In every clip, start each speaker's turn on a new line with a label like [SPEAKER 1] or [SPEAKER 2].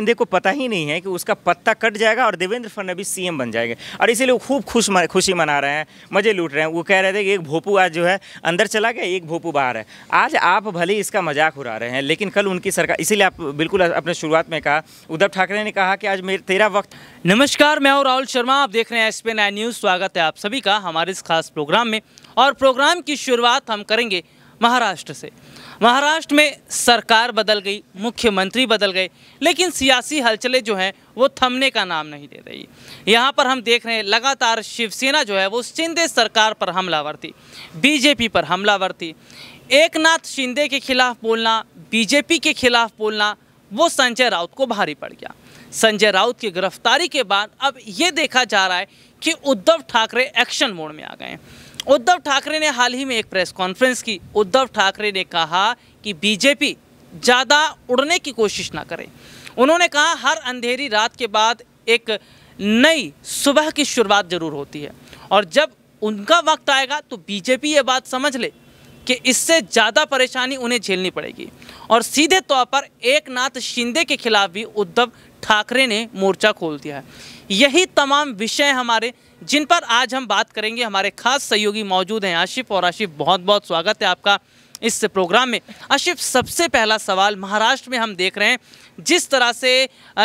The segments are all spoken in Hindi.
[SPEAKER 1] शिंदे को पता ही नहीं है कि उसका पत्ता कट जाएगा और देवेंद्र फडणवीस सीएम बन जाएंगे और इसीलिए वो खूब खुश खुशी मना रहे हैं मज़े लूट रहे हैं वो कह रहे थे कि एक भोपू आज जो है अंदर चला गया एक भोपू बाहर है आज आप भले इसका मजाक उड़ा रहे हैं लेकिन कल उनकी सरकार इसीलिए आप बिल्कुल अपने शुरुआत में कहा उद्धव ठाकरे ने कहा कि आज मेरे
[SPEAKER 2] तेरा वक्त नमस्कार मैं हूँ राहुल शर्मा आप देख रहे हैं एस नाइन न्यूज़ स्वागत है आप सभी का हमारे इस खास प्रोग्राम में और प्रोग्राम की शुरुआत हम करेंगे महाराष्ट्र से महाराष्ट्र में सरकार बदल गई मुख्यमंत्री बदल गए लेकिन सियासी हलचलें जो हैं वो थमने का नाम नहीं दे रही यहाँ पर हम देख रहे हैं लगातार शिवसेना जो है वो शिंदे सरकार पर हमलावर थी बीजेपी पर हमलावर थी एक नाथ शिंदे के खिलाफ बोलना बीजेपी के खिलाफ बोलना वो संजय राउत को भारी पड़ गया संजय राउत की गिरफ्तारी के बाद अब ये देखा जा रहा है कि उद्धव ठाकरे एक्शन मोड में आ गए हैं उद्धव ठाकरे ने हाल ही में एक प्रेस कॉन्फ्रेंस की उद्धव ठाकरे ने कहा कि बीजेपी ज़्यादा उड़ने की कोशिश ना करे उन्होंने कहा हर अंधेरी रात के बाद एक नई सुबह की शुरुआत ज़रूर होती है और जब उनका वक्त आएगा तो बीजेपी ये बात समझ ले कि इससे ज़्यादा परेशानी उन्हें झेलनी पड़ेगी और सीधे तौर पर एक नाथ शिंदे के खिलाफ भी उद्धव ठाकरे ने मोर्चा खोल दिया है यही तमाम विषय हमारे जिन पर आज हम बात करेंगे हमारे खास सहयोगी मौजूद हैं आशिफ और आशिफ बहुत बहुत स्वागत है आपका इस प्रोग्राम में आशिफ सबसे पहला सवाल महाराष्ट्र में हम देख रहे हैं जिस तरह से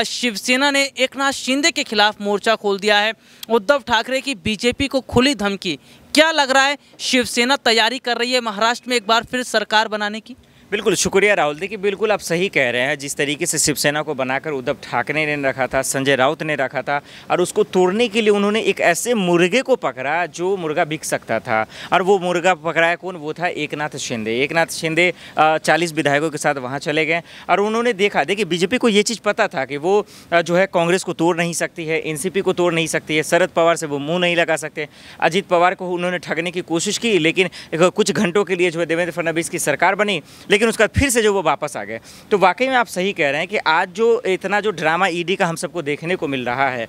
[SPEAKER 2] शिवसेना ने एक नाथ शिंदे के खिलाफ मोर्चा खोल दिया है उद्धव ठाकरे की बीजेपी को खुली धमकी क्या लग रहा है शिवसेना तैयारी कर रही है महाराष्ट्र में एक बार फिर सरकार बनाने की
[SPEAKER 1] बिल्कुल शुक्रिया राहुल देखिए बिल्कुल आप सही कह रहे हैं जिस तरीके से शिवसेना को बनाकर उद्धव ठाकरे ने रखा था संजय राउत ने रखा था और उसको तोड़ने के लिए उन्होंने एक ऐसे मुर्गे को पकड़ा जो मुर्गा बिक सकता था और वो मुर्गा पकड़ाया कौन वो था एक नाथ शिंदे एक नाथ शिंदे चालीस विधायकों के साथ वहाँ चले गए और उन्होंने देखा देखिए बीजेपी को ये चीज़ पता था कि वो जो है कांग्रेस को तोड़ नहीं सकती है एन को तोड़ नहीं सकती है शरद पवार से वो मुँह नहीं लगा सकते अजीत पवार को उन्होंने ठगने की कोशिश की लेकिन कुछ घंटों के लिए जो है देवेंद्र फडणवीस की सरकार बनी लेकिन उसके बाद फिर से जो वो वापस आ गए तो वाकई में आप सही कह रहे हैं कि आज जो इतना जो ड्रामा ईडी का हम सबको देखने को मिल रहा है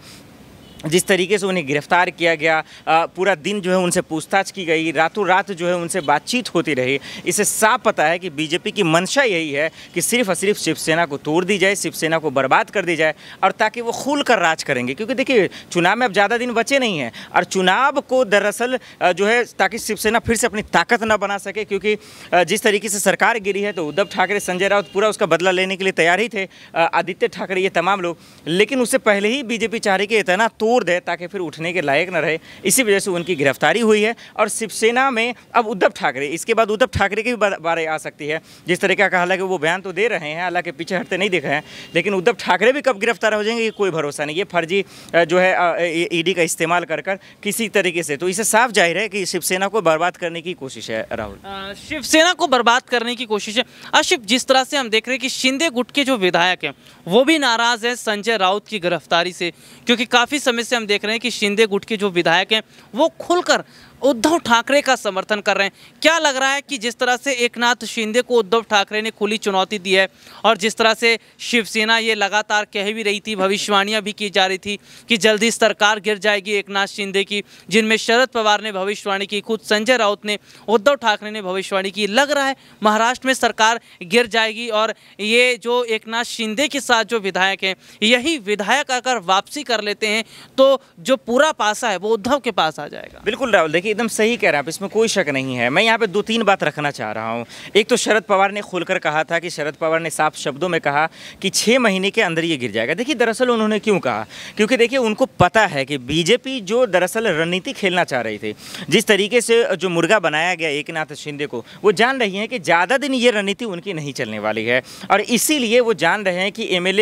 [SPEAKER 1] जिस तरीके से उन्हें गिरफ्तार किया गया पूरा दिन जो है उनसे पूछताछ की गई रातों रात जो है उनसे बातचीत होती रही इसे साफ पता है कि बीजेपी की मंशा यही है कि सिर्फ और सिर्फ शिवसेना को तोड़ दी जाए शिवसेना को बर्बाद कर दी जाए और ताकि वो खुल कर राज करेंगे क्योंकि देखिए चुनाव में अब ज़्यादा दिन बचे नहीं हैं और चुनाव को दरअसल जो है ताकि शिवसेना फिर से अपनी ताकत ना बना सके क्योंकि जिस तरीके से सरकार गिरी है तो उद्धव ठाकरे संजय राउत पूरा उसका बदला लेने के लिए तैयार ही थे आदित्य ठाकरे ये तमाम लोग लेकिन उससे पहले ही बीजेपी चाह रही कि इतना तोड़ तोड़ दे ताकि फिर उठने के लायक न रहे इसी वजह से उनकी गिरफ्तारी हुई है और शिवसेना में अब उद्धव ठाकरे इसके बाद उद्धव ठाकरे की भी बारे आ सकती है जिस तरीके का हालांकि वो बयान तो दे रहे हैं हालांकि पीछे हटते नहीं दिख रहे हैं लेकिन उद्धव ठाकरे भी कब गिरफ्तार हो जाएंगे ये कोई भरोसा नहीं ये फर्जी जो है ईडी का इस्तेमाल कर कर किसी तरीके से तो इसे साफ जाहिर है कि शिवसेना को बर्बाद करने की कोशिश है राहुल
[SPEAKER 2] शिवसेना को बर्बाद करने की कोशिश है आशिफ जिस तरह से हम देख रहे हैं कि शिंदे गुट के जो विधायक हैं वो भी नाराज़ हैं संजय राउत की गिरफ्तारी से क्योंकि काफ़ी समय समय से हम देख रहे हैं कि शिंदे गुट के जो विधायक हैं वो खुलकर उद्धव ठाकरे का समर्थन कर रहे हैं क्या लग रहा है कि जिस तरह से एकनाथ शिंदे को उद्धव ठाकरे ने खुली चुनौती दी है और जिस तरह से शिवसेना ये लगातार कह भी रही थी भविष्यवाणियाँ भी की जा रही थी कि जल्दी सरकार गिर जाएगी एकनाथ शिंदे की जिनमें शरद पवार ने भविष्यवाणी की खुद संजय राउत ने उद्धव ठाकरे ने भविष्यवाणी की लग रहा है महाराष्ट्र में सरकार गिर जाएगी और ये जो एक शिंदे के साथ जो विधायक हैं यही विधायक अगर वापसी कर लेते हैं तो जो पूरा पासा है वो उद्धव के पास आ जाएगा
[SPEAKER 1] बिल्कुल राहुल देखिए देखिए एकदम सही कह रहे हैं आप इसमें कोई शक नहीं है मैं यहाँ पे दो तीन बात रखना चाह रहा हूँ एक तो शरद पवार ने खुलकर कहा था कि शरद पवार ने साफ शब्दों में कहा कि छः महीने के अंदर ये गिर जाएगा देखिए दरअसल उन्होंने क्यों कहा क्योंकि देखिए उनको पता है कि बीजेपी जो दरअसल रणनीति खेलना चाह रही थी जिस तरीके से जो मुर्गा बनाया गया एक नाथ शिंदे को वो जान रही हैं कि ज़्यादा दिन ये रणनीति उनकी नहीं चलने वाली है और इसीलिए वो जान रहे हैं कि एम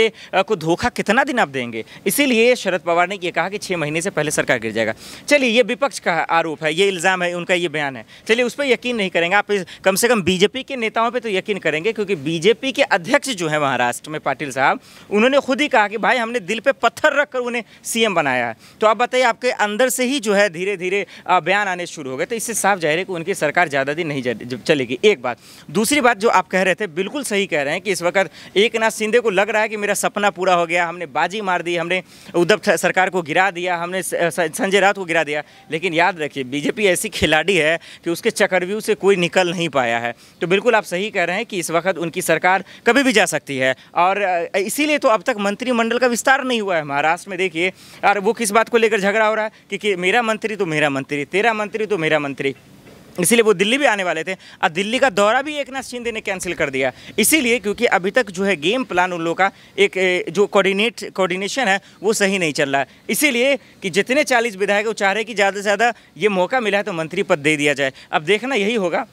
[SPEAKER 1] को धोखा कितना दिन आप देंगे इसीलिए शरद पवार ने ये कहा कि छः महीने से पहले सरकार गिर जाएगा चलिए ये विपक्ष का आरोप है ये इल्ज़ाम है उनका ये बयान है चलिए उस पर यकीन नहीं करेंगे आप कम से कम बीजेपी के नेताओं पर तो यकीन करेंगे क्योंकि बीजेपी के अध्यक्ष जो है महाराष्ट्र में पाटिल साहब उन्होंने खुद ही कहा कि भाई हमने दिल पर पत्थर रख कर उन्हें सीएम बनाया है तो आप बताइए आपके अंदर से ही जो है धीरे धीरे बयान आने शुरू हो गए तो इससे साफ जाहिर है कि उनकी सरकार ज़्यादा दिन नहीं चलेगी एक बात दूसरी बात जो आप कह रहे थे बिल्कुल सही कह रहे हैं कि इस वक्त एक नाथ शिंदे को लग रहा है कि मेरा सपना पूरा हो गया हमने बाजी मार दी हमने उद्धव सरकार को गिरा दिया हमने संजय राउत को गिरा दिया लेकिन याद रखिए बीजेपी ऐसी खिलाड़ी है कि उसके चक्रव्यूह से कोई निकल नहीं पाया है तो बिल्कुल आप सही कह रहे हैं कि इस वक्त उनकी सरकार कभी भी जा सकती है और इसीलिए तो अब तक मंत्रिमंडल का विस्तार नहीं हुआ है महाराष्ट्र में देखिए और वो किस बात को लेकर झगड़ा हो रहा है कि, कि मेरा मंत्री तो मेरा मंत्री तेरा मंत्री तो मेरा मंत्री इसीलिए वो दिल्ली भी आने वाले थे और दिल्ली का दौरा भी एक नाथ शिंदे ने कैंसिल कर दिया इसीलिए क्योंकि अभी तक जो है गेम प्लान उन लोगों का एक जो कोऑर्डिनेट कोऑर्डिनेशन है वो सही नहीं चल रहा है इसीलिए कि जितने चालीस विधायक वो चाह रहे कि ज़्यादा से ज़्यादा ये मौका मिला है तो मंत्री पद दे दिया जाए अब देखना यही होगा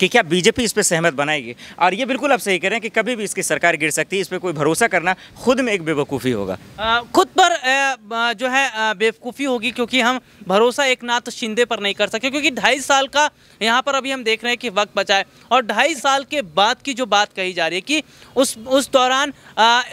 [SPEAKER 1] कि क्या बीजेपी इस पर सहमत बनाएगी और ये बिल्कुल आप सही कह रहे हैं कि कभी भी इसकी सरकार गिर सकती है इस पर कोई भरोसा करना खुद में एक बेवकूफ़ी होगा
[SPEAKER 2] खुद पर जो है बेवकूफ़ी होगी क्योंकि हम भरोसा एक नाथ शिंदे पर नहीं कर सकते क्योंकि ढाई साल का यहाँ पर अभी हम देख रहे हैं कि वक्त बचा है और ढाई साल के बाद की जो बात कही जा रही है कि उस उस दौरान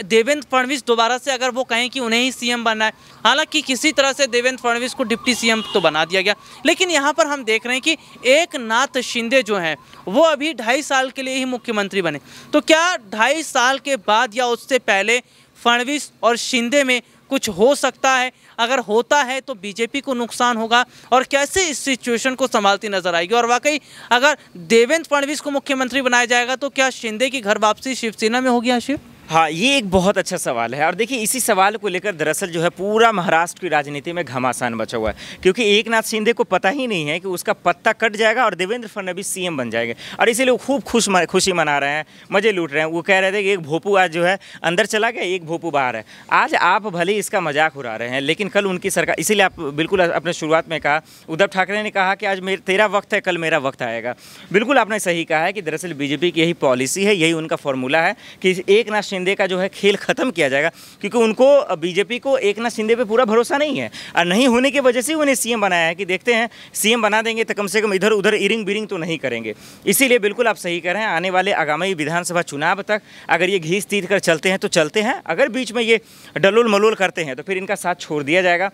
[SPEAKER 2] देवेंद्र फडणवीस दोबारा से अगर वो कहें कि उन्हें ही सी बनना है हालांकि किसी तरह से देवेंद्र फडणवीस को डिप्टी सीएम तो बना दिया गया लेकिन यहाँ पर हम देख रहे हैं कि एक नाथ शिंदे जो हैं वो अभी ढाई साल के लिए ही मुख्यमंत्री बने तो क्या ढाई साल के बाद या उससे पहले फडणवीस और शिंदे में कुछ हो सकता है अगर होता है तो बीजेपी को नुकसान होगा और कैसे इस सिचुएशन को संभालती नजर आएगी और वाकई अगर देवेंद्र फडणवीस को मुख्यमंत्री बनाया जाएगा तो क्या शिंदे की घर वापसी शिवसेना में होगी हाँ, शिव हाँ ये एक बहुत अच्छा सवाल है और देखिए इसी सवाल को लेकर दरअसल जो
[SPEAKER 1] है पूरा महाराष्ट्र की राजनीति में घमासान बचा हुआ है क्योंकि एक नाथ शिंदे को पता ही नहीं है कि उसका पत्ता कट जाएगा और देवेंद्र फडणवीस सीएम बन जाएंगे और इसीलिए वो खूब खुश खुशी मना रहे हैं मज़े लूट रहे हैं वो कह रहे थे कि एक भोपू आज जो है अंदर चला गया एक भोपू बाहर है आज आप भले इसका मजाक उड़ा रहे हैं लेकिन कल उनकी सरकार इसीलिए आप बिल्कुल अपने शुरुआत में कहा उद्धव ठाकरे ने कहा कि आज मेरे तेरा वक्त है कल मेरा वक्त आएगा बिल्कुल आपने सही कहा है कि दरअसल बीजेपी की यही पॉलिसी है यही उनका फॉर्मूला है कि एक नाथ शिंदे का जो है खेल ख़त्म किया जाएगा क्योंकि उनको बीजेपी को एक नाथ शिंदे पे पूरा भरोसा नहीं है और नहीं होने की वजह से उन्हें सीएम बनाया है कि देखते हैं सीएम बना देंगे तो कम से कम इधर उधर इरिंग बिरिंग तो नहीं करेंगे इसीलिए बिल्कुल आप सही कह रहे हैं आने वाले आगामी विधानसभा चुनाव तक अगर ये घीस तीर कर चलते हैं तो चलते हैं अगर बीच में ये डलोल मलोल करते हैं तो फिर इनका साथ छोड़ दिया जाएगा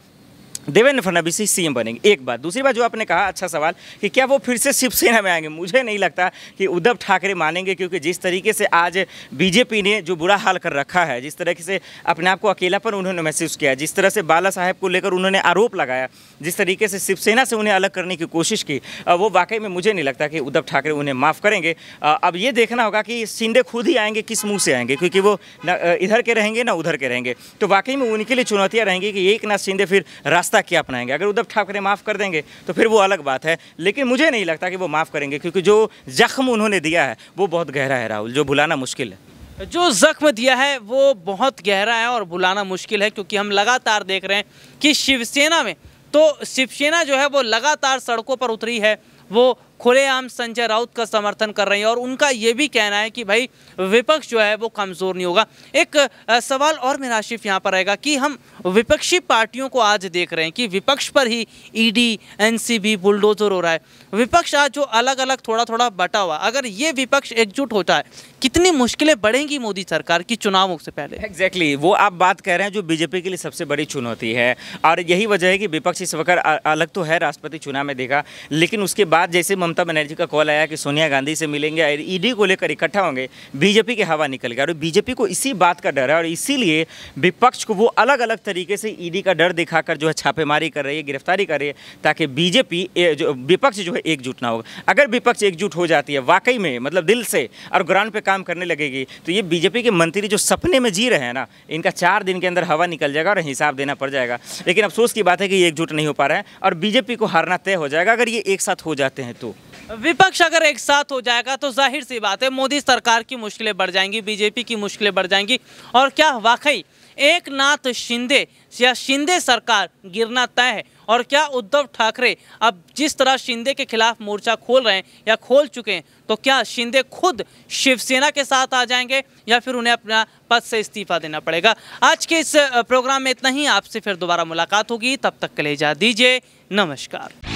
[SPEAKER 1] देवेंद्र फडणवीस ही सीएम बनेंगे एक बात दूसरी बात जो आपने कहा अच्छा सवाल कि क्या वो फिर से शिवसेना में आएंगे मुझे नहीं लगता कि उद्धव ठाकरे मानेंगे क्योंकि जिस तरीके से आज बीजेपी ने जो बुरा हाल कर रखा है जिस तरीके से अपने आप को अकेलापन उन्होंने महसूस किया जिस तरह से बाला साहेब को लेकर उन्होंने आरोप लगाया जिस तरीके से शिवसेना से उन्हें अलग करने की कोशिश की वो वाकई में मुझे नहीं लगता कि उद्धव ठाकरे उन्हें माफ़ करेंगे अब ये देखना होगा कि शिंदे खुद ही आएंगे किस मुँह से आएंगे क्योंकि वो न इधर के रहेंगे ना उधर के रहेंगे तो वाकई में उनके लिए चुनौतियाँ रहेंगी कि एक ना फिर रास्ता रास्ता क्या अपनाएंगे अगर उद्धव ठाकरे माफ़ कर देंगे तो फिर वो अलग बात है लेकिन मुझे नहीं लगता कि वो माफ़ करेंगे क्योंकि जो जख्म उन्होंने दिया है वो बहुत गहरा है राहुल जो भुलाना मुश्किल है
[SPEAKER 2] जो जख्म दिया है वो बहुत गहरा है और बुलाना मुश्किल है क्योंकि हम लगातार देख रहे हैं कि शिवसेना में तो शिवसेना जो है वो लगातार सड़कों पर उतरी है वो खुलेआम संजय राउत का समर्थन कर रहे हैं और उनका ये भी कहना है कि भाई विपक्ष जो है वो कमज़ोर नहीं होगा एक सवाल और मेरा आशिफ यहाँ पर रहेगा कि हम विपक्षी पार्टियों को आज देख रहे हैं कि विपक्ष पर ही ईडी e एनसीबी बुलडोजर हो रहा है विपक्ष आज जो अलग अलग थोड़ा थोड़ा बटा हुआ अगर ये विपक्ष एकजुट होता है कितनी मुश्किलें बढ़ेंगी मोदी सरकार की चुनावों से पहले एग्जैक्टली exactly, वो आप बात कह रहे हैं जो बीजेपी के लिए सबसे बड़ी
[SPEAKER 1] चुनौती है और यही वजह है कि विपक्ष इस वक्त अलग तो है राष्ट्रपति चुनाव में देखा लेकिन उसके बाद जैसे ममता बनर्जी का कॉल आया कि सोनिया गांधी से मिलेंगे और ईडी e को लेकर इकट्ठा होंगे बीजेपी की हवा निकल गया और बीजेपी को इसी बात का डर है और इसीलिए विपक्ष को वो अलग अलग तरीके से ईडी e का डर दिखाकर जो है छापेमारी कर रही है गिरफ्तारी कर रही है ताकि बीजेपी जो विपक्ष जो है एकजुट ना होगा अगर विपक्ष एकजुट हो जाती है वाकई में मतलब दिल से और ग्राउंड पर काम करने लगेगी तो ये बीजेपी के मंत्री जो सपने में जी रहे हैं ना इनका चार दिन के अंदर हवा निकल जाएगा और हिसाब देना पड़ जाएगा लेकिन अफसोस की बात है कि एकजुट नहीं हो पा रहा है और बीजेपी को हारना तय हो जाएगा अगर ये एक साथ हो जाते हैं तो
[SPEAKER 2] विपक्ष अगर एक साथ हो जाएगा तो जाहिर सी बात है मोदी सरकार की मुश्किलें बढ़ जाएंगी बीजेपी की मुश्किलें बढ़ जाएंगी और क्या वाकई एक नाथ शिंदे या शिंदे सरकार गिरना तय है और क्या उद्धव ठाकरे अब जिस तरह शिंदे के खिलाफ मोर्चा खोल रहे हैं या खोल चुके हैं तो क्या शिंदे खुद शिवसेना के साथ आ जाएंगे या फिर उन्हें अपना पद से इस्तीफा देना पड़ेगा आज के इस प्रोग्राम में इतना ही आपसे फिर दोबारा मुलाकात होगी तब तक के लिए जा दीजिए नमस्कार